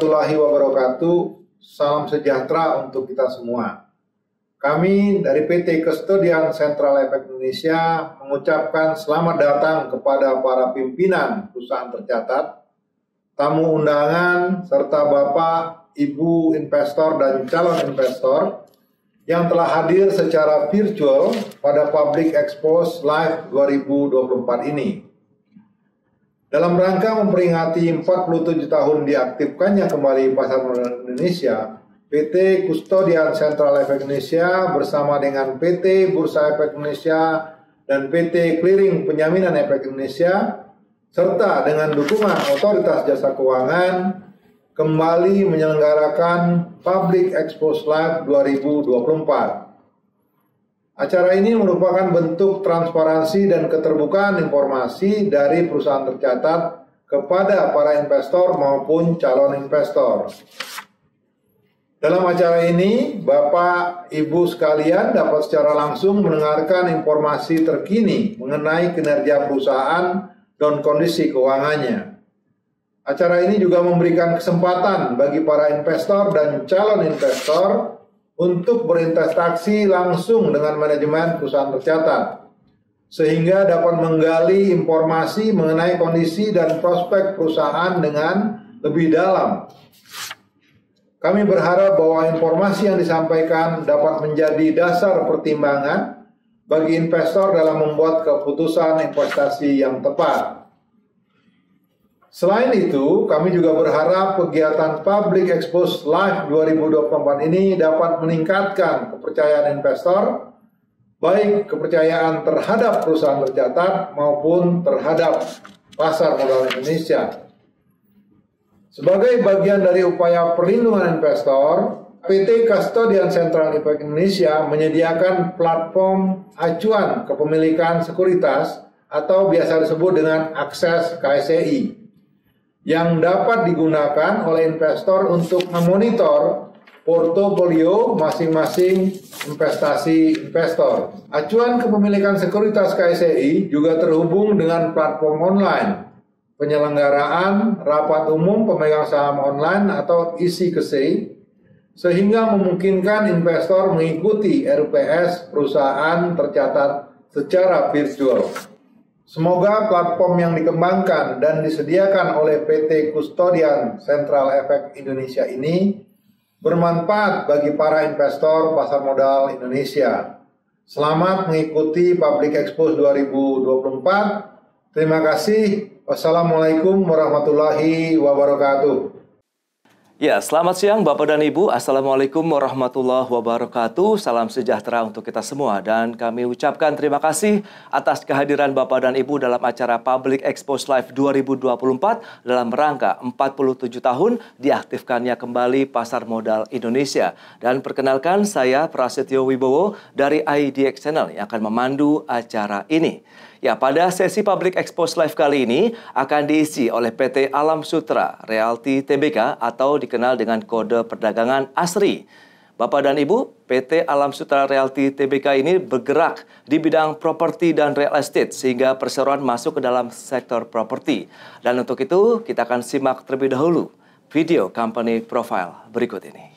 warahmatullahi wabarakatuh. Salam sejahtera untuk kita semua. Kami dari PT Kestudian Sentral Efek Indonesia mengucapkan selamat datang kepada para pimpinan perusahaan tercatat, tamu undangan, serta Bapak, Ibu investor dan calon investor yang telah hadir secara virtual pada Public Expose Live 2024 ini. Dalam rangka memperingati 47 tahun diaktifkannya kembali pasar modal Indonesia, PT Kustodian Central Efek Indonesia bersama dengan PT Bursa Efek Indonesia dan PT Clearing Penyaminan Efek Indonesia serta dengan dukungan Otoritas Jasa Keuangan kembali menyelenggarakan Public Expo Live 2024 Acara ini merupakan bentuk transparansi dan keterbukaan informasi dari perusahaan tercatat kepada para investor maupun calon investor. Dalam acara ini, Bapak Ibu sekalian dapat secara langsung mendengarkan informasi terkini mengenai kinerja perusahaan dan kondisi keuangannya. Acara ini juga memberikan kesempatan bagi para investor dan calon investor untuk berinteraksi langsung dengan manajemen perusahaan tercatat sehingga dapat menggali informasi mengenai kondisi dan prospek perusahaan dengan lebih dalam. Kami berharap bahwa informasi yang disampaikan dapat menjadi dasar pertimbangan bagi investor dalam membuat keputusan investasi yang tepat. Selain itu, kami juga berharap kegiatan Public Expose Live 2024 ini dapat meningkatkan kepercayaan investor, baik kepercayaan terhadap perusahaan tercatat maupun terhadap pasar modal Indonesia. Sebagai bagian dari upaya perlindungan investor, PT Custodian Central Impact Indonesia menyediakan platform acuan kepemilikan sekuritas atau biasa disebut dengan akses KSEI yang dapat digunakan oleh investor untuk memonitor portofolio masing-masing investasi investor. Acuan kepemilikan sekuritas KSEI juga terhubung dengan platform online penyelenggaraan rapat umum pemegang saham online atau isi kesei sehingga memungkinkan investor mengikuti RPS perusahaan tercatat secara virtual. Semoga platform yang dikembangkan dan disediakan oleh PT Kustodian Central Efek Indonesia ini bermanfaat bagi para investor pasar modal Indonesia. Selamat mengikuti Public Expo 2024. Terima kasih. Wassalamualaikum warahmatullahi wabarakatuh. Ya, selamat siang Bapak dan Ibu. Assalamualaikum warahmatullahi wabarakatuh. Salam sejahtera untuk kita semua dan kami ucapkan terima kasih atas kehadiran Bapak dan Ibu dalam acara Public Expose Live 2024 dalam rangka 47 tahun diaktifkannya kembali pasar modal Indonesia. Dan perkenalkan saya Prasetyo Wibowo dari IDX Channel yang akan memandu acara ini. Ya, pada sesi Public Expose Live kali ini akan diisi oleh PT Alam Sutra Realty Tbk atau dikenal dengan kode perdagangan ASRI. Bapak dan Ibu, PT Alam Sutra Realty Tbk ini bergerak di bidang properti dan real estate sehingga perseroan masuk ke dalam sektor properti. Dan untuk itu, kita akan simak terlebih dahulu video company profile berikut ini.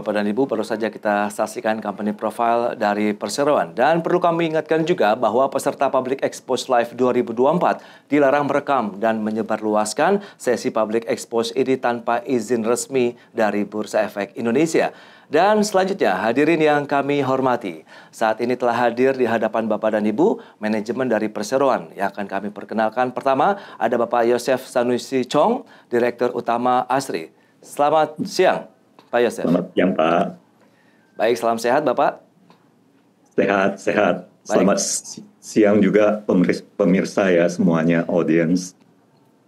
Bapak dan Ibu, baru saja kita saksikan company profile dari perseroan. Dan perlu kami ingatkan juga bahwa peserta Public Expose Live 2024 dilarang merekam dan menyebarluaskan sesi Public Expose ini tanpa izin resmi dari Bursa Efek Indonesia. Dan selanjutnya, hadirin yang kami hormati. Saat ini telah hadir di hadapan Bapak dan Ibu, manajemen dari perseroan yang akan kami perkenalkan. Pertama, ada Bapak Yosef Sanusi Chong, Direktur Utama ASRI. Selamat siang. Pak Yosef. Selamat siang Pak. Baik, salam sehat Bapak. Sehat, sehat. Baik. Selamat siang juga pemirsa ya semuanya, audience.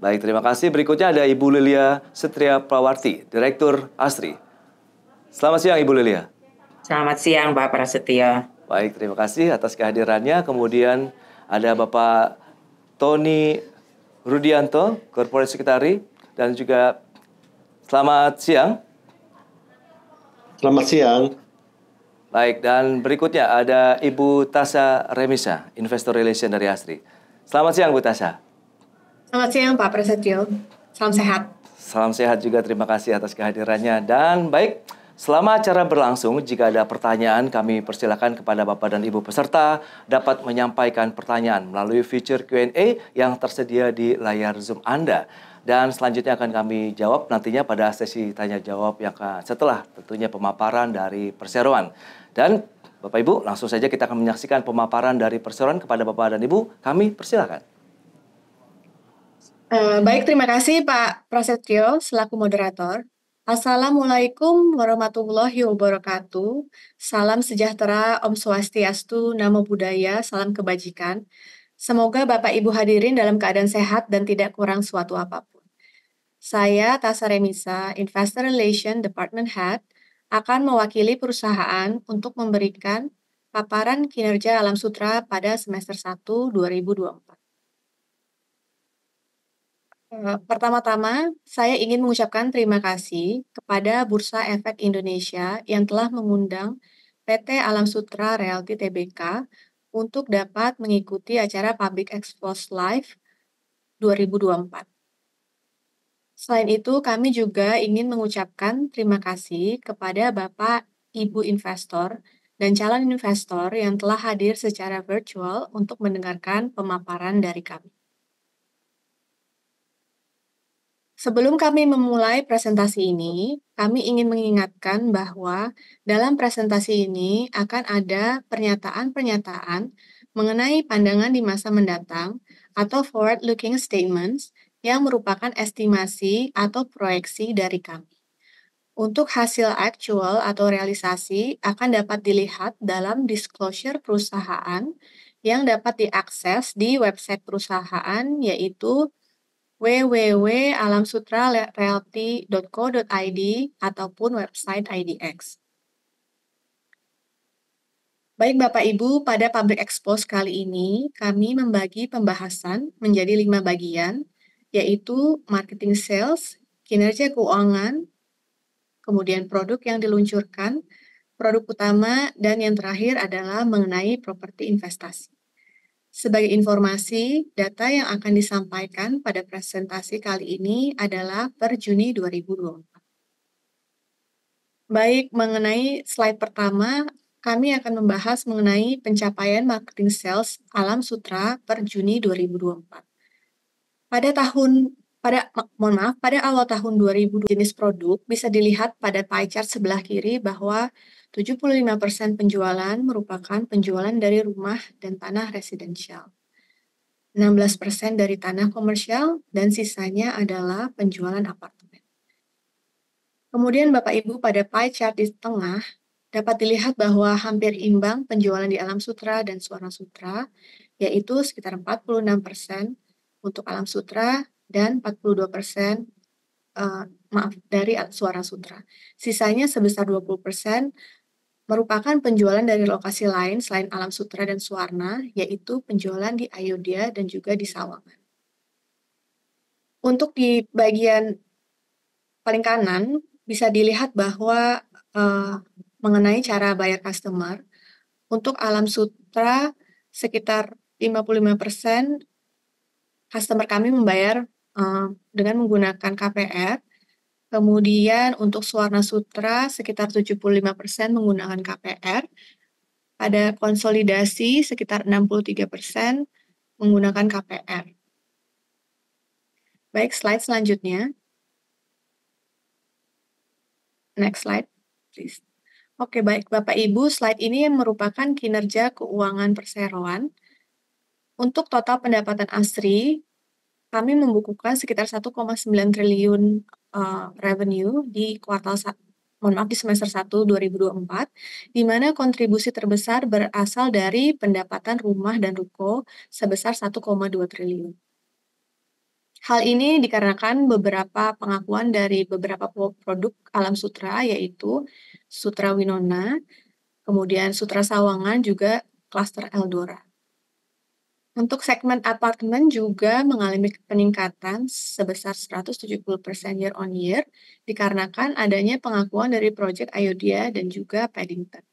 Baik, terima kasih. Berikutnya ada Ibu Lilia Setria Prawarti, Direktur ASRI. Selamat siang Ibu Lilia. Selamat siang Pak Prasetya. Baik, terima kasih atas kehadirannya. Kemudian ada Bapak Tony Rudianto, Corporate Sekretari, dan juga selamat siang. Selamat siang. Baik, dan berikutnya ada Ibu Tasa Remisa, Investor Relation dari Asri. Selamat siang, Bu Tasa. Selamat siang, Pak Prasetyo. Salam sehat. Salam sehat juga, terima kasih atas kehadirannya. Dan baik, Selama acara berlangsung, jika ada pertanyaan, kami persilakan kepada Bapak dan Ibu peserta dapat menyampaikan pertanyaan melalui fitur Q&A yang tersedia di layar Zoom Anda. Dan selanjutnya akan kami jawab nantinya pada sesi tanya jawab yang akan setelah tentunya pemaparan dari perseroan. Dan Bapak Ibu, langsung saja kita akan menyaksikan pemaparan dari perseroan kepada Bapak dan Ibu. Kami persilakan. Eh, baik, terima kasih Pak Prasetyo selaku moderator. Assalamualaikum warahmatullahi wabarakatuh. Salam sejahtera, Om Swastiastu, Namo Buddhaya, salam kebajikan. Semoga Bapak Ibu hadirin dalam keadaan sehat dan tidak kurang suatu apapun. Saya Tasa Remisa, Investor Relation Department Head, akan mewakili perusahaan untuk memberikan paparan kinerja Alam Sutra pada semester 1 2024. Eh, pertama-tama, saya ingin mengucapkan terima kasih kepada Bursa Efek Indonesia yang telah mengundang PT Alam Sutra Realty Tbk untuk dapat mengikuti acara Public Expose Live 2024. Selain itu, kami juga ingin mengucapkan terima kasih kepada Bapak Ibu investor dan calon investor yang telah hadir secara virtual untuk mendengarkan pemaparan dari kami. Sebelum kami memulai presentasi ini, kami ingin mengingatkan bahwa dalam presentasi ini akan ada pernyataan-pernyataan mengenai pandangan di masa mendatang atau forward-looking statements yang merupakan estimasi atau proyeksi dari kami. Untuk hasil actual atau realisasi akan dapat dilihat dalam disclosure perusahaan yang dapat diakses di website perusahaan yaitu www.alamsutrarealty.co.id ataupun website IDX. Baik Bapak Ibu, pada public expose kali ini kami membagi pembahasan menjadi lima bagian yaitu marketing sales, kinerja keuangan, kemudian produk yang diluncurkan, produk utama, dan yang terakhir adalah mengenai properti investasi. Sebagai informasi, data yang akan disampaikan pada presentasi kali ini adalah per Juni 2024. Baik, mengenai slide pertama, kami akan membahas mengenai pencapaian marketing sales alam sutra per Juni 2024. Pada tahun pada mohon maaf, pada awal tahun 2000 jenis produk bisa dilihat pada pie chart sebelah kiri bahwa 75% penjualan merupakan penjualan dari rumah dan tanah residensial. 16% dari tanah komersial dan sisanya adalah penjualan apartemen. Kemudian Bapak Ibu pada pie chart di tengah dapat dilihat bahwa hampir imbang penjualan di Alam Sutra dan Suara Sutra yaitu sekitar 46 untuk alam sutra dan 42 uh, eh, maaf dari suara sutra. Sisanya sebesar 20 merupakan penjualan dari lokasi lain selain alam sutra dan suwarna, yaitu penjualan di Ayodhya dan juga di Sawangan. Untuk di bagian paling kanan, bisa dilihat bahwa eh, mengenai cara bayar customer, untuk alam sutra sekitar 55% persen customer kami membayar uh, dengan menggunakan KPR. Kemudian untuk Suwarna Sutra sekitar 75% menggunakan KPR. Pada konsolidasi sekitar 63% menggunakan KPR. Baik, slide selanjutnya. Next slide, please. Oke, baik Bapak Ibu, slide ini merupakan kinerja keuangan perseroan untuk total pendapatan ASRI, kami membukukan sekitar 1,9 triliun uh, revenue di kuartal mohon maaf di semester 1 2024 di mana kontribusi terbesar berasal dari pendapatan rumah dan ruko sebesar 1,2 triliun. Hal ini dikarenakan beberapa pengakuan dari beberapa produk alam sutra yaitu Sutra Winona, kemudian Sutra Sawangan juga klaster Eldora. Untuk segmen apartemen juga mengalami peningkatan sebesar 170% year on year dikarenakan adanya pengakuan dari proyek Ayodia dan juga Paddington.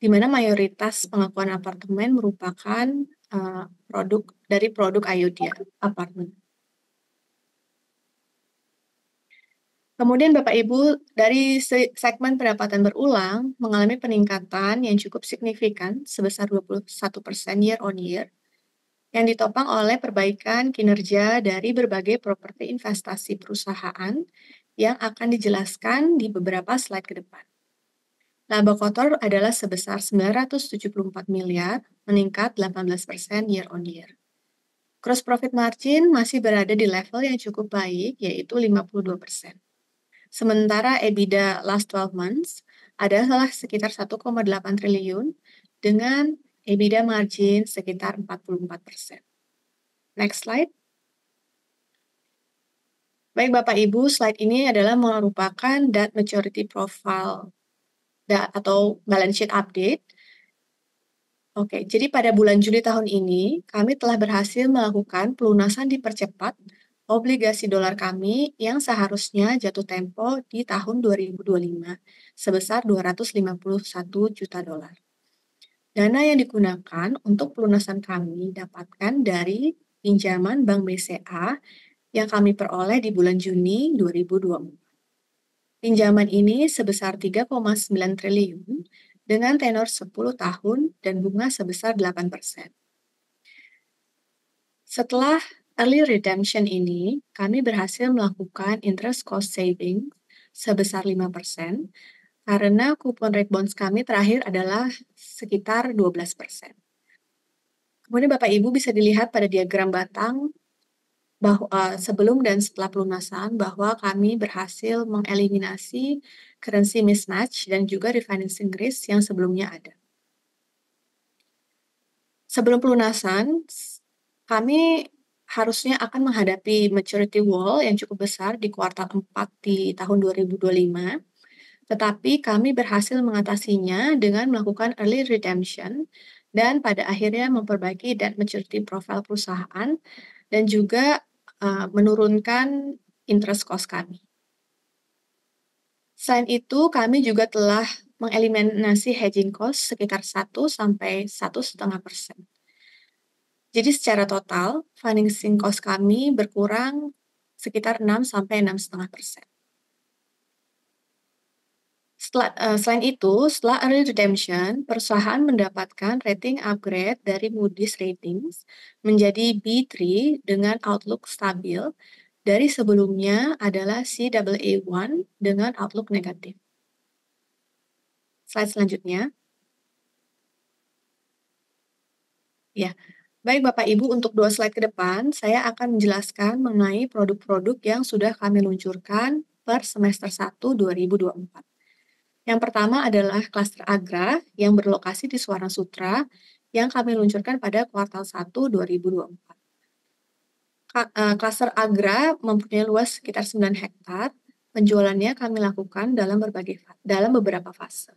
Di mana mayoritas pengakuan apartemen merupakan uh, produk dari produk Ayodia apartemen. Kemudian Bapak Ibu dari segmen pendapatan berulang mengalami peningkatan yang cukup signifikan sebesar 21% year on year yang ditopang oleh perbaikan kinerja dari berbagai properti investasi perusahaan yang akan dijelaskan di beberapa slide ke depan. Laba kotor adalah sebesar 974 miliar, meningkat 18% year on year. Cross profit margin masih berada di level yang cukup baik, yaitu 52 persen. Sementara EBITDA last 12 months adalah sekitar 1,8 triliun dengan EBITDA margin sekitar 44%. Next slide. Baik Bapak Ibu, slide ini adalah merupakan debt maturity profile atau balance sheet update. Oke, jadi pada bulan Juli tahun ini, kami telah berhasil melakukan pelunasan dipercepat obligasi dolar kami yang seharusnya jatuh tempo di tahun 2025 sebesar 251 juta dolar. Dana yang digunakan untuk pelunasan kami dapatkan dari pinjaman Bank BCA yang kami peroleh di bulan Juni 2024. Pinjaman ini sebesar 3,9 triliun dengan tenor 10 tahun dan bunga sebesar 8 Setelah early redemption ini, kami berhasil melakukan interest cost saving sebesar 5% karena kupon rate bonds kami terakhir adalah sekitar 12%. Kemudian Bapak Ibu bisa dilihat pada diagram batang bahwa eh, sebelum dan setelah pelunasan bahwa kami berhasil mengeliminasi currency mismatch dan juga refinancing risk yang sebelumnya ada. Sebelum pelunasan, kami harusnya akan menghadapi maturity wall yang cukup besar di kuartal 4 di tahun 2025. Tetapi kami berhasil mengatasinya dengan melakukan early redemption dan pada akhirnya memperbaiki debt maturity profile perusahaan dan juga uh, menurunkan interest cost kami. Selain itu, kami juga telah mengeliminasi hedging cost sekitar 1 sampai 1,5 persen. Jadi secara total, financing cost kami berkurang sekitar 6 sampai 6,5 persen. uh, selain itu, setelah early redemption, perusahaan mendapatkan rating upgrade dari Moody's Ratings menjadi B3 dengan outlook stabil dari sebelumnya adalah CAA1 dengan outlook negatif. Slide selanjutnya. Ya, Baik Bapak Ibu, untuk dua slide ke depan, saya akan menjelaskan mengenai produk-produk yang sudah kami luncurkan per semester 1 2024. Yang pertama adalah klaster Agra yang berlokasi di Suara Sutra yang kami luncurkan pada kuartal 1 2024. E, klaster Agra mempunyai luas sekitar 9 hektar. Penjualannya kami lakukan dalam berbagai dalam beberapa fase.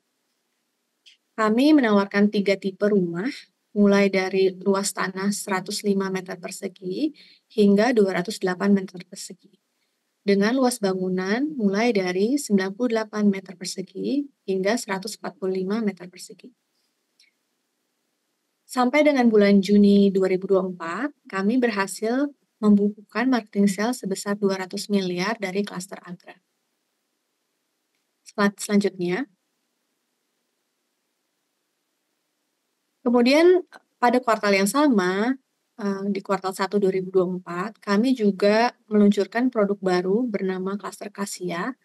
Kami menawarkan tiga tipe rumah, mulai dari luas tanah 105 meter persegi hingga 208 meter persegi. Dengan luas bangunan mulai dari 98 meter persegi hingga 145 meter persegi. Sampai dengan bulan Juni 2024, kami berhasil membukukan marketing sales sebesar 200 miliar dari klaster Agra. Slide selanjutnya. Kemudian pada kuartal yang sama, eh, di kuartal 1 2024, kami juga meluncurkan produk baru bernama Cluster Kasia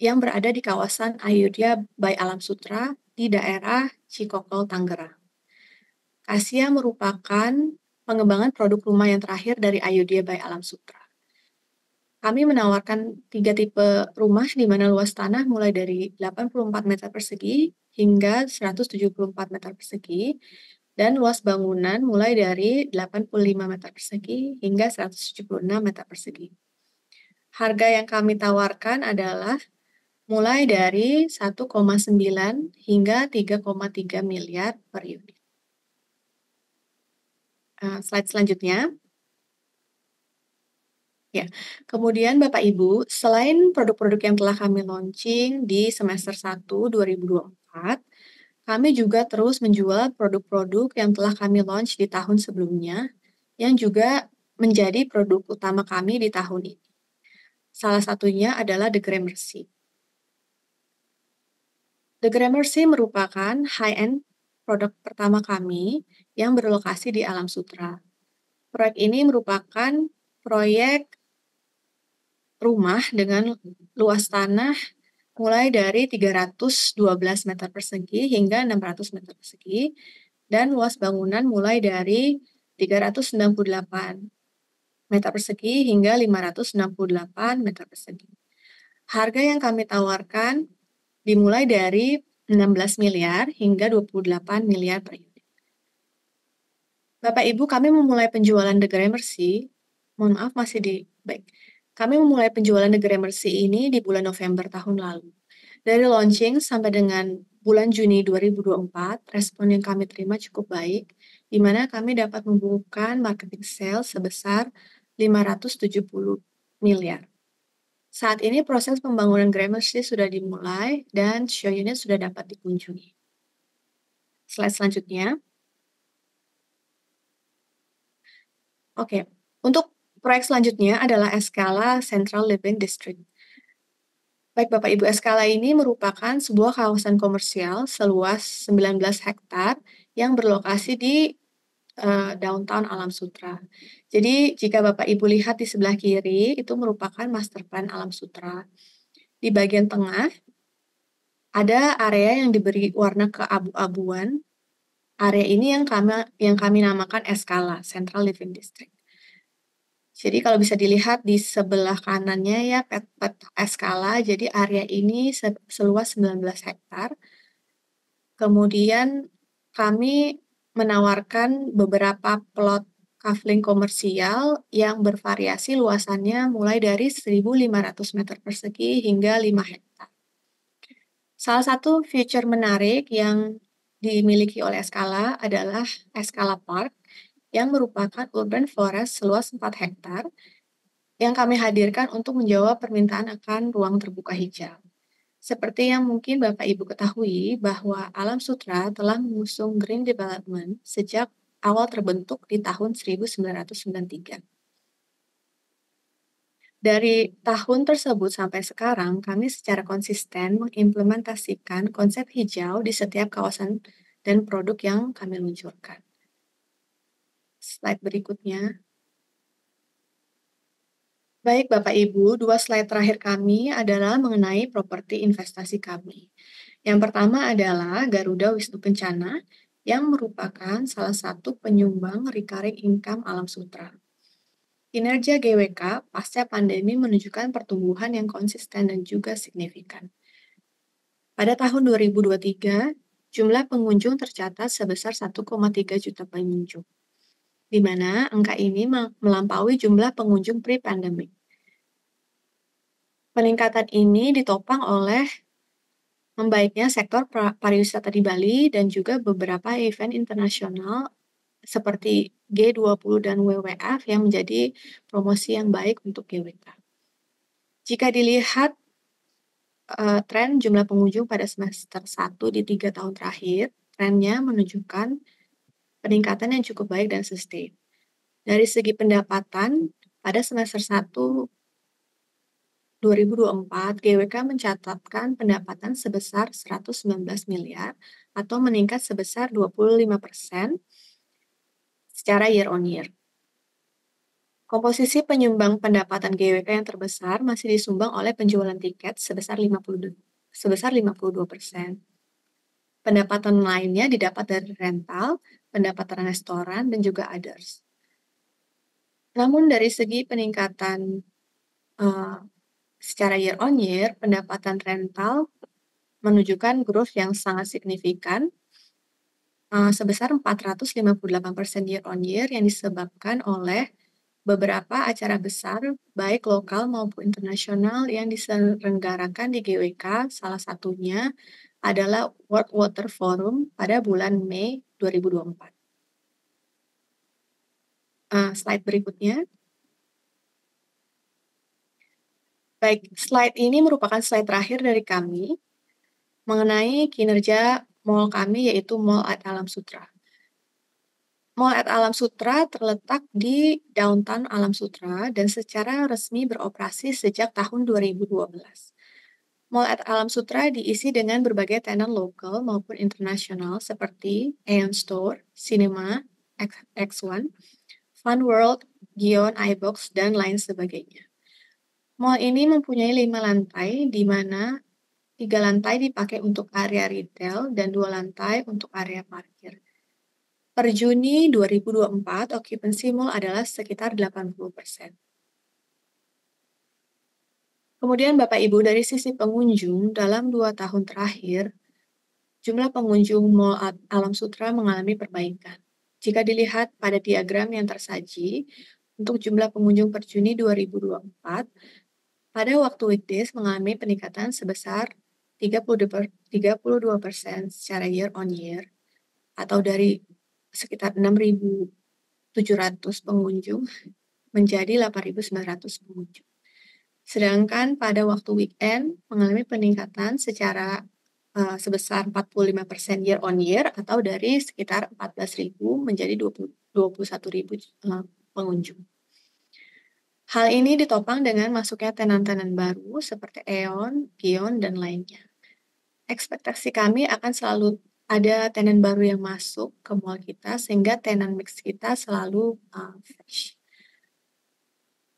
yang berada di kawasan Ayodhya by Alam Sutra di daerah Cikokol, Tangerang. Kasia merupakan pengembangan produk rumah yang terakhir dari Ayodhya by Alam Sutra. Kami menawarkan tiga tipe rumah di mana luas tanah mulai dari 84 meter persegi hingga 174 meter persegi dan luas bangunan mulai dari 85 meter persegi hingga 176 meter persegi. Harga yang kami tawarkan adalah mulai dari 1,9 hingga 3,3 miliar per unit. Uh, slide selanjutnya. Ya, kemudian Bapak Ibu, selain produk-produk yang telah kami launching di semester 1 2024, kami juga terus menjual produk-produk yang telah kami launch di tahun sebelumnya, yang juga menjadi produk utama kami di tahun ini. Salah satunya adalah The Gramercy. The Gramercy merupakan high-end produk pertama kami yang berlokasi di Alam Sutra. Proyek ini merupakan proyek rumah dengan luas tanah mulai dari 312 meter persegi hingga 600 meter persegi, dan luas bangunan mulai dari 368 meter persegi hingga 568 meter persegi. Harga yang kami tawarkan dimulai dari 16 miliar hingga 28 miliar per unit. Bapak Ibu, kami memulai penjualan The Gramercy, mohon maaf masih di baik. Kami memulai penjualan The Gramercy ini di bulan November tahun lalu. Dari launching sampai dengan bulan Juni 2024, respon yang kami terima cukup baik, di mana kami dapat membukukan marketing sales sebesar 570 miliar. Saat ini proses pembangunan Gramercy sudah dimulai dan show unit sudah dapat dikunjungi. Slide selanjutnya. Oke, okay. untuk Proyek selanjutnya adalah Escala Central Living District. Baik Bapak Ibu, Escala ini merupakan sebuah kawasan komersial seluas 19 hektar yang berlokasi di uh, downtown Alam Sutra. Jadi jika Bapak Ibu lihat di sebelah kiri itu merupakan master plan Alam Sutra. Di bagian tengah ada area yang diberi warna keabu-abuan. Area ini yang kami yang kami namakan Escala Central Living District. Jadi kalau bisa dilihat di sebelah kanannya ya pet-pet Eskala, jadi area ini seluas 19 hektar. Kemudian kami menawarkan beberapa plot kafling komersial yang bervariasi luasannya mulai dari 1.500 meter persegi hingga 5 hektar. Salah satu feature menarik yang dimiliki oleh Eskala adalah Eskala Park yang merupakan urban forest seluas 4 hektar yang kami hadirkan untuk menjawab permintaan akan ruang terbuka hijau. Seperti yang mungkin Bapak Ibu ketahui bahwa Alam Sutra telah mengusung green development sejak awal terbentuk di tahun 1993. Dari tahun tersebut sampai sekarang, kami secara konsisten mengimplementasikan konsep hijau di setiap kawasan dan produk yang kami luncurkan slide berikutnya. Baik Bapak Ibu, dua slide terakhir kami adalah mengenai properti investasi kami. Yang pertama adalah Garuda Wisnu Kencana yang merupakan salah satu penyumbang recurring income alam sutra. Kinerja GWK pasca pandemi menunjukkan pertumbuhan yang konsisten dan juga signifikan. Pada tahun 2023, jumlah pengunjung tercatat sebesar 1,3 juta pengunjung di mana angka ini melampaui jumlah pengunjung pre-pandemic. Peningkatan ini ditopang oleh membaiknya sektor pariwisata di Bali dan juga beberapa event internasional seperti G20 dan WWF yang menjadi promosi yang baik untuk GWK. Jika dilihat uh, tren jumlah pengunjung pada semester 1 di tiga tahun terakhir, trennya menunjukkan peningkatan yang cukup baik dan sustain. Dari segi pendapatan, pada semester 1 2024, GWK mencatatkan pendapatan sebesar 119 miliar atau meningkat sebesar 25 persen secara year on year. Komposisi penyumbang pendapatan GWK yang terbesar masih disumbang oleh penjualan tiket sebesar 52 persen. Pendapatan lainnya didapat dari rental pendapatan restoran, dan juga others. Namun dari segi peningkatan uh, secara year on year, pendapatan rental menunjukkan growth yang sangat signifikan uh, sebesar 458% year on year yang disebabkan oleh beberapa acara besar baik lokal maupun internasional yang diselenggarakan di GWK salah satunya adalah World Water Forum pada bulan Mei 2024. Uh, ah, slide berikutnya. Baik, slide ini merupakan slide terakhir dari kami mengenai kinerja mall kami yaitu Mall at Alam Sutra. Mall at Alam Sutra terletak di downtown Alam Sutra dan secara resmi beroperasi sejak tahun 2012. Mall at Alam Sutra diisi dengan berbagai tenant lokal maupun internasional seperti Aeon Store, Cinema, X, X1, Fun World, Gion, iBox, dan lain sebagainya. Mall ini mempunyai lima lantai di mana tiga lantai dipakai untuk area retail dan dua lantai untuk area parkir. Per Juni 2024, occupancy mall adalah sekitar 80 persen. Kemudian Bapak Ibu dari sisi pengunjung dalam dua tahun terakhir jumlah pengunjung Mall Alam Sutra mengalami perbaikan. Jika dilihat pada diagram yang tersaji, untuk jumlah pengunjung per Juni 2024, pada waktu weekdays mengalami peningkatan sebesar 32 persen secara year on year, atau dari sekitar 6.700 pengunjung menjadi 8.900 pengunjung. Sedangkan pada waktu weekend mengalami peningkatan secara uh, sebesar 45% year on year atau dari sekitar 14.000 menjadi 21.000 uh, eh, pengunjung. Hal ini ditopang dengan masuknya tenan-tenan baru seperti Eon, Gion, dan lainnya. Ekspektasi kami akan selalu ada tenan baru yang masuk ke mall kita sehingga tenan mix kita selalu uh, fresh.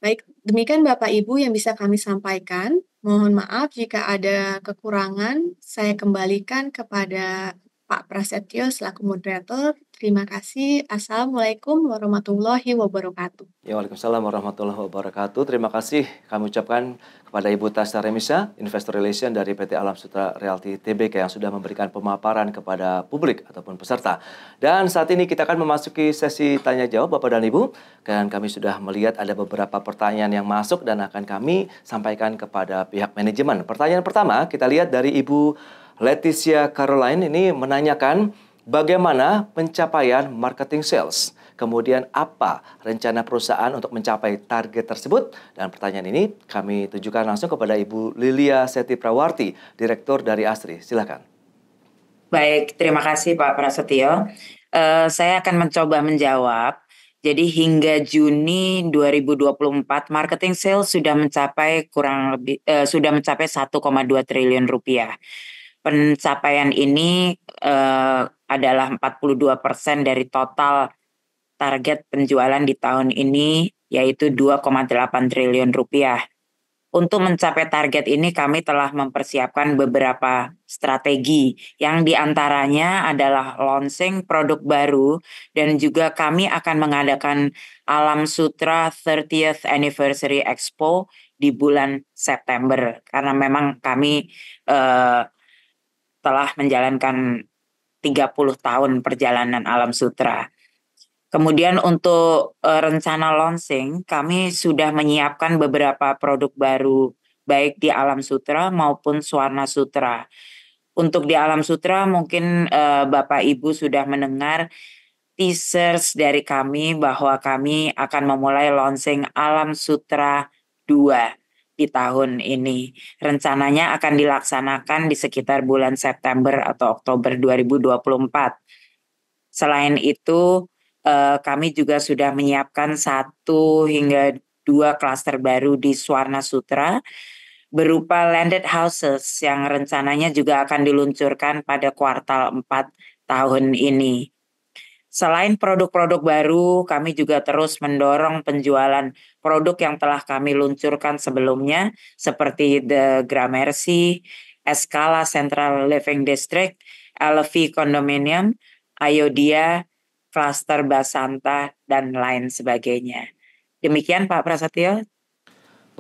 Baik, demikian Bapak Ibu yang bisa kami sampaikan. Mohon maaf jika ada kekurangan, saya kembalikan kepada Pak Prasetyo selaku moderator. Terima kasih. Assalamualaikum warahmatullahi wabarakatuh. Ya, Waalaikumsalam warahmatullahi wabarakatuh. Terima kasih kami ucapkan kepada Ibu Tasya Remisa, Investor Relation dari PT Alam Sutra Realty TBK yang sudah memberikan pemaparan kepada publik ataupun peserta. Dan saat ini kita akan memasuki sesi tanya jawab Bapak dan Ibu. Dan kami sudah melihat ada beberapa pertanyaan yang masuk dan akan kami sampaikan kepada pihak manajemen. Pertanyaan pertama kita lihat dari Ibu Leticia Caroline ini menanyakan bagaimana pencapaian marketing sales. Kemudian apa rencana perusahaan untuk mencapai target tersebut? Dan pertanyaan ini kami tujukan langsung kepada Ibu Lilia Seti Prawarti, Direktur dari ASRI. Silakan. Baik, terima kasih Pak Prasetyo. Uh, saya akan mencoba menjawab. Jadi hingga Juni 2024 marketing sales sudah mencapai kurang lebih uh, sudah mencapai 1,2 triliun rupiah pencapaian ini eh, adalah 42 persen dari total target penjualan di tahun ini yaitu 2,8 triliun rupiah. Untuk mencapai target ini kami telah mempersiapkan beberapa strategi yang diantaranya adalah launching produk baru dan juga kami akan mengadakan Alam Sutra 30th Anniversary Expo di bulan September karena memang kami eh, telah menjalankan 30 tahun perjalanan Alam Sutra. Kemudian untuk uh, rencana launching, kami sudah menyiapkan beberapa produk baru baik di Alam Sutra maupun Swarna Sutra. Untuk di Alam Sutra mungkin uh, Bapak Ibu sudah mendengar teasers dari kami bahwa kami akan memulai launching Alam Sutra 2 di tahun ini. Rencananya akan dilaksanakan di sekitar bulan September atau Oktober 2024. Selain itu, eh, kami juga sudah menyiapkan satu hingga dua klaster baru di Swarna Sutra berupa landed houses yang rencananya juga akan diluncurkan pada kuartal 4 tahun ini. Selain produk-produk baru, kami juga terus mendorong penjualan produk yang telah kami luncurkan sebelumnya seperti The Gramercy, Escala Central Living District, Elevi Condominium, Ayodia, Cluster Basanta, dan lain sebagainya. Demikian Pak Prasetyo,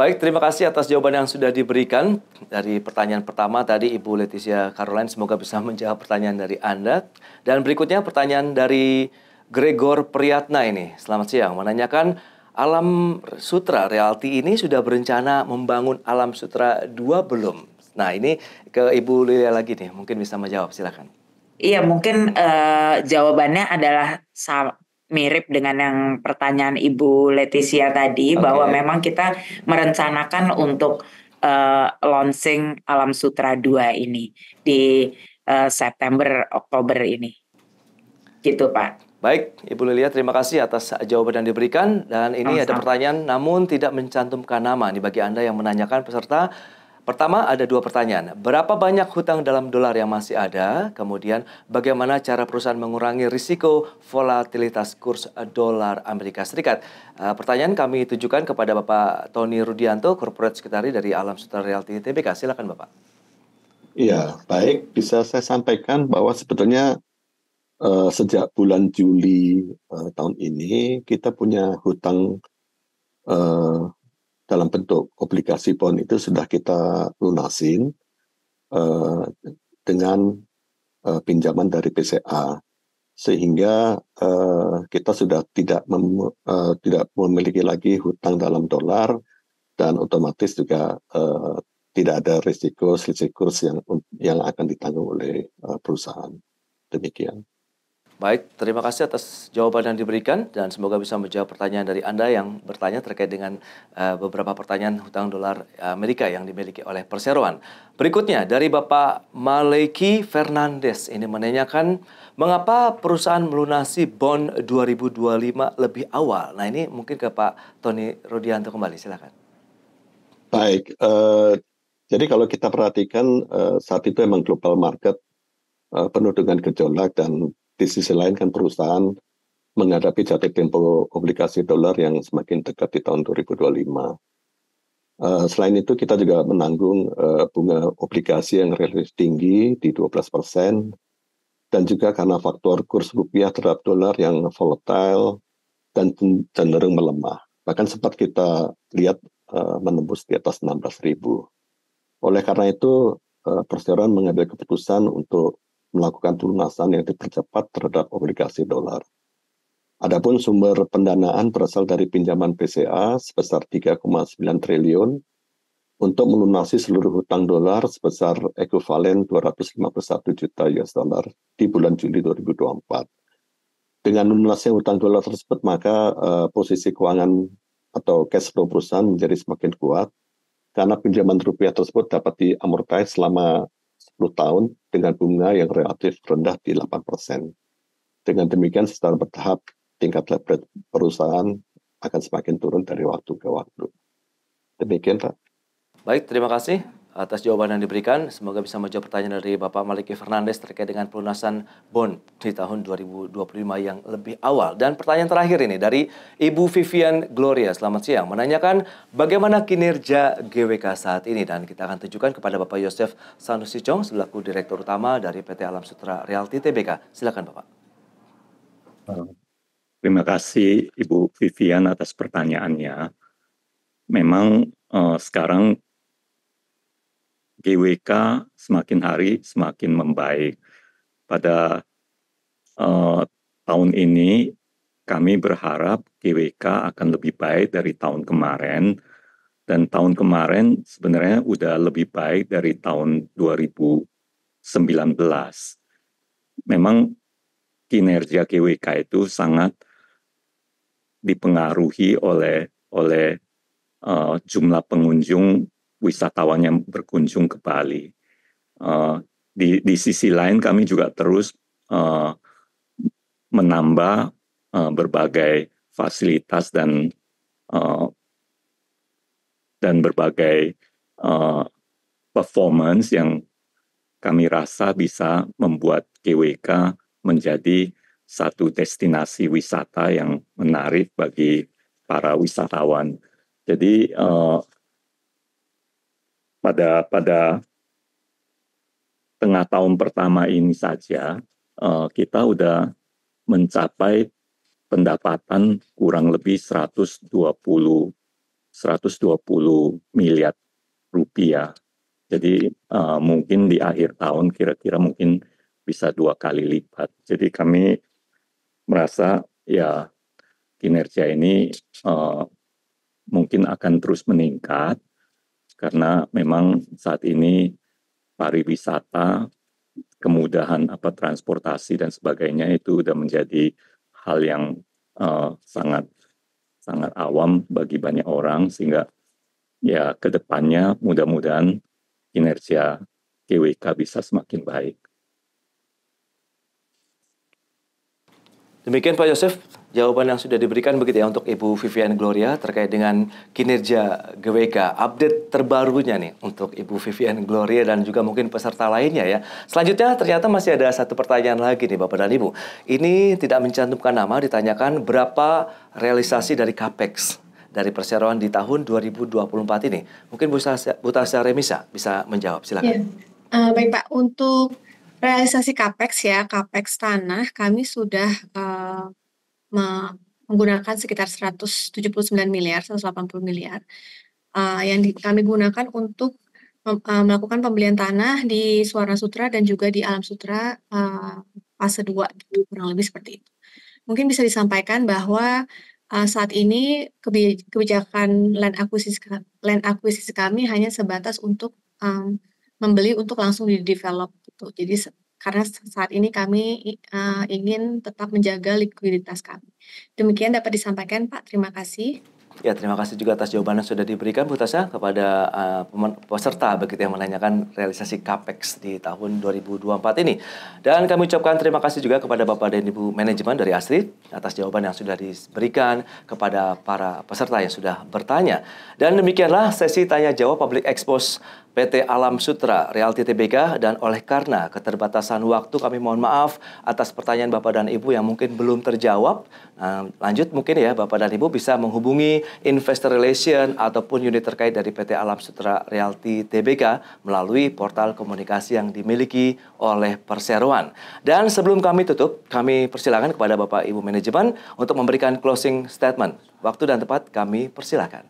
Baik, terima kasih atas jawaban yang sudah diberikan. Dari pertanyaan pertama tadi Ibu Leticia Caroline semoga bisa menjawab pertanyaan dari Anda. Dan berikutnya pertanyaan dari Gregor Priyatna ini. Selamat siang, menanyakan Alam Sutra Realty ini sudah berencana membangun Alam Sutra 2 belum? Nah, ini ke Ibu Lilia lagi nih, mungkin bisa menjawab, silakan. Iya, mungkin uh, jawabannya adalah mirip dengan yang pertanyaan Ibu Leticia tadi okay. bahwa memang kita merencanakan untuk uh, launching Alam Sutra 2 ini di uh, September Oktober ini. Gitu, Pak. Baik, Ibu Lilia terima kasih atas jawaban yang diberikan dan ini sama ada pertanyaan namun tidak mencantumkan nama nih bagi Anda yang menanyakan peserta Pertama, ada dua pertanyaan. Berapa banyak hutang dalam dolar yang masih ada? Kemudian, bagaimana cara perusahaan mengurangi risiko volatilitas kurs dolar Amerika Serikat? Eh, pertanyaan kami tujukan kepada Bapak Tony Rudianto, Corporate Sekretari dari Alam Sutra Realty TBK. Silakan Bapak. Iya, baik. Bisa saya sampaikan bahwa sebetulnya uh, sejak bulan Juli uh, tahun ini, kita punya hutang uh, dalam bentuk obligasi bond itu sudah kita lunasin uh, dengan uh, pinjaman dari PCA sehingga uh, kita sudah tidak mem, uh, tidak memiliki lagi hutang dalam dolar dan otomatis juga uh, tidak ada risiko selisih kurs yang yang akan ditanggung oleh uh, perusahaan demikian. Baik, terima kasih atas jawaban yang diberikan dan semoga bisa menjawab pertanyaan dari Anda yang bertanya terkait dengan uh, beberapa pertanyaan hutang dolar Amerika yang dimiliki oleh perseroan. Berikutnya dari Bapak Maleki Fernandes ini menanyakan mengapa perusahaan melunasi bond 2025 lebih awal. Nah, ini mungkin ke Pak Tony Rodianto kembali, silakan. Baik, uh, jadi kalau kita perhatikan uh, saat itu emang global market penuh dengan gejolak dan di sisi lain kan perusahaan menghadapi jatuh tempo obligasi dolar yang semakin dekat di tahun 2025. Uh, eh, selain itu kita juga menanggung uh, bunga obligasi yang relatif tinggi di 12 persen dan juga karena faktor kurs rupiah terhadap dolar yang volatile dan cenderung melemah. Bahkan sempat kita lihat uh, menembus di atas 16 ribu. Oleh karena itu uh, perseroan mengambil keputusan untuk melakukan pelunasan yang dipercepat terhadap obligasi dolar. Adapun sumber pendanaan berasal dari pinjaman PCA sebesar 3,9 triliun untuk melunasi seluruh hutang dolar sebesar ekuivalen 251 juta US dollar di bulan Juli 2024. Dengan melunasnya hutang dolar tersebut maka uh, posisi keuangan atau cash flow perusahaan menjadi semakin kuat karena pinjaman rupiah tersebut dapat diamortais selama 10 tahun dengan bunga yang relatif rendah di 8 persen. Dengan demikian secara bertahap tingkat leverage perusahaan akan semakin turun dari waktu ke waktu. Demikian Pak. Baik, terima kasih atas jawaban yang diberikan. Semoga bisa menjawab pertanyaan dari Bapak Maliki Fernandes terkait dengan pelunasan bond di tahun 2025 yang lebih awal. Dan pertanyaan terakhir ini dari Ibu Vivian Gloria, selamat siang, menanyakan bagaimana kinerja GWK saat ini. Dan kita akan tunjukkan kepada Bapak Yosef Sanusi Chong, selaku Direktur Utama dari PT Alam Sutra Realty TBK. Silakan Bapak. Terima kasih Ibu Vivian atas pertanyaannya. Memang uh, sekarang GWK semakin hari semakin membaik. Pada uh, tahun ini kami berharap GWK akan lebih baik dari tahun kemarin dan tahun kemarin sebenarnya udah lebih baik dari tahun 2019. Memang kinerja GWK itu sangat dipengaruhi oleh oleh uh, jumlah pengunjung wisatawan yang berkunjung ke Bali. Uh, di, di sisi lain kami juga terus uh, menambah uh, berbagai fasilitas dan uh, dan berbagai uh, performance yang kami rasa bisa membuat GWK menjadi satu destinasi wisata yang menarik bagi para wisatawan. Jadi uh, pada pada tengah tahun pertama ini saja uh, kita sudah mencapai pendapatan kurang lebih 120 120 miliar rupiah. Jadi uh, mungkin di akhir tahun kira-kira mungkin bisa dua kali lipat. Jadi kami merasa ya kinerja ini uh, mungkin akan terus meningkat karena memang saat ini pariwisata, kemudahan apa transportasi dan sebagainya itu sudah menjadi hal yang uh, sangat sangat awam bagi banyak orang sehingga ya kedepannya mudah-mudahan kinerja GWK bisa semakin baik. Demikian Pak Yosef, jawaban yang sudah diberikan begitu ya untuk Ibu Vivian Gloria terkait dengan kinerja GWK. Update terbarunya nih untuk Ibu Vivian Gloria dan juga mungkin peserta lainnya ya. Selanjutnya ternyata masih ada satu pertanyaan lagi nih Bapak dan Ibu. Ini tidak mencantumkan nama, ditanyakan berapa realisasi dari CAPEX dari perseroan di tahun 2024 ini. Mungkin Bu Tasya Remisa bisa menjawab, silakan. Ya. Uh, baik Pak, untuk Realisasi CapEx ya, CapEx tanah kami sudah uh, menggunakan sekitar 179 miliar, 180 miliar uh, yang di, kami gunakan untuk uh, melakukan pembelian tanah di Suara Sutra dan juga di Alam Sutra uh, fase 2 gitu, kurang lebih seperti itu. Mungkin bisa disampaikan bahwa uh, saat ini kebijakan land akuisisi land akuisisi kami hanya sebatas untuk um, membeli untuk langsung di develop gitu. Jadi karena saat ini kami uh, ingin tetap menjaga likuiditas kami. Demikian dapat disampaikan Pak. Terima kasih. Ya, terima kasih juga atas jawaban yang sudah diberikan Bu Tasya kepada uh, peserta begitu yang menanyakan realisasi CAPEX di tahun 2024 ini. Dan kami ucapkan terima kasih juga kepada Bapak dan Ibu manajemen dari Astrid atas jawaban yang sudah diberikan kepada para peserta yang sudah bertanya. Dan demikianlah sesi tanya jawab Public Expose PT Alam Sutra, Realty TBK, dan oleh karena keterbatasan waktu kami mohon maaf atas pertanyaan Bapak dan Ibu yang mungkin belum terjawab. Nah, lanjut mungkin ya Bapak dan Ibu bisa menghubungi investor relation ataupun unit terkait dari PT Alam Sutra Realty TBK melalui portal komunikasi yang dimiliki oleh perseroan. Dan sebelum kami tutup, kami persilakan kepada Bapak Ibu manajemen untuk memberikan closing statement. Waktu dan tempat kami persilakan.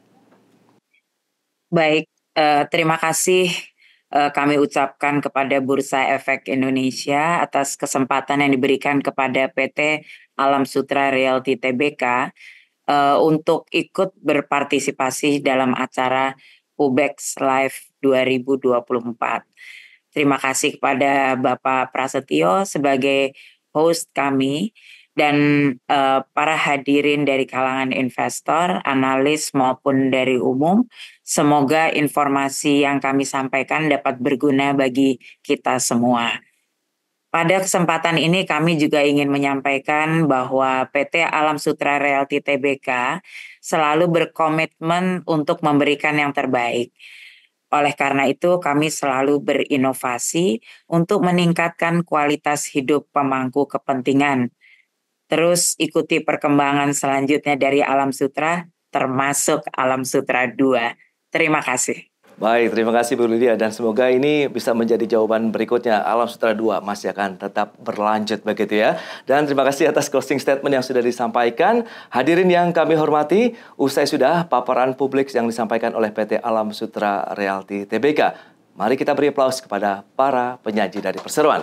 Baik, uh, terima kasih uh, kami ucapkan kepada Bursa Efek Indonesia atas kesempatan yang diberikan kepada PT Alam Sutra Realty Tbk uh, eh, untuk ikut berpartisipasi dalam acara Ubex Live 2024. Terima kasih kepada Bapak Prasetyo sebagai host kami dan uh, para hadirin dari kalangan investor, analis maupun dari umum. Semoga informasi yang kami sampaikan dapat berguna bagi kita semua. Pada kesempatan ini kami juga ingin menyampaikan bahwa PT Alam Sutra Realty TBK selalu berkomitmen untuk memberikan yang terbaik. Oleh karena itu, kami selalu berinovasi untuk meningkatkan kualitas hidup pemangku kepentingan Terus ikuti perkembangan selanjutnya dari Alam Sutra, termasuk Alam Sutra 2. Terima kasih. Baik, terima kasih Bu Lydia dan semoga ini bisa menjadi jawaban berikutnya. Alam Sutra 2 masih akan tetap berlanjut begitu ya. Dan terima kasih atas closing statement yang sudah disampaikan. Hadirin yang kami hormati, usai sudah paparan publik yang disampaikan oleh PT Alam Sutra Realty Tbk. Mari kita beri aplaus kepada para penyaji dari Perseruan.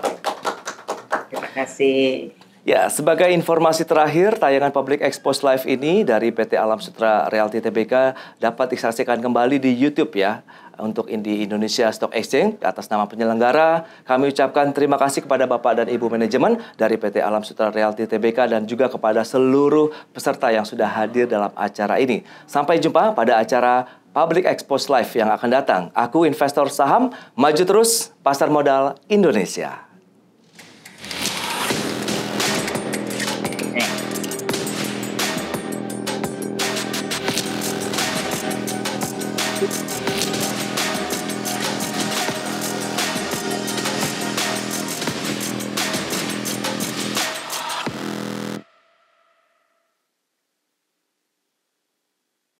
Terima kasih. Ya, sebagai informasi terakhir, tayangan Public Expose Live ini dari PT Alam Sutra Realty Tbk dapat disaksikan kembali di YouTube ya. Untuk di Indonesia Stock Exchange, atas nama penyelenggara, kami ucapkan terima kasih kepada Bapak dan Ibu Manajemen dari PT Alam Sutra Realty Tbk dan juga kepada seluruh peserta yang sudah hadir dalam acara ini. Sampai jumpa pada acara Public Expose Live yang akan datang. Aku investor saham, maju terus pasar modal Indonesia.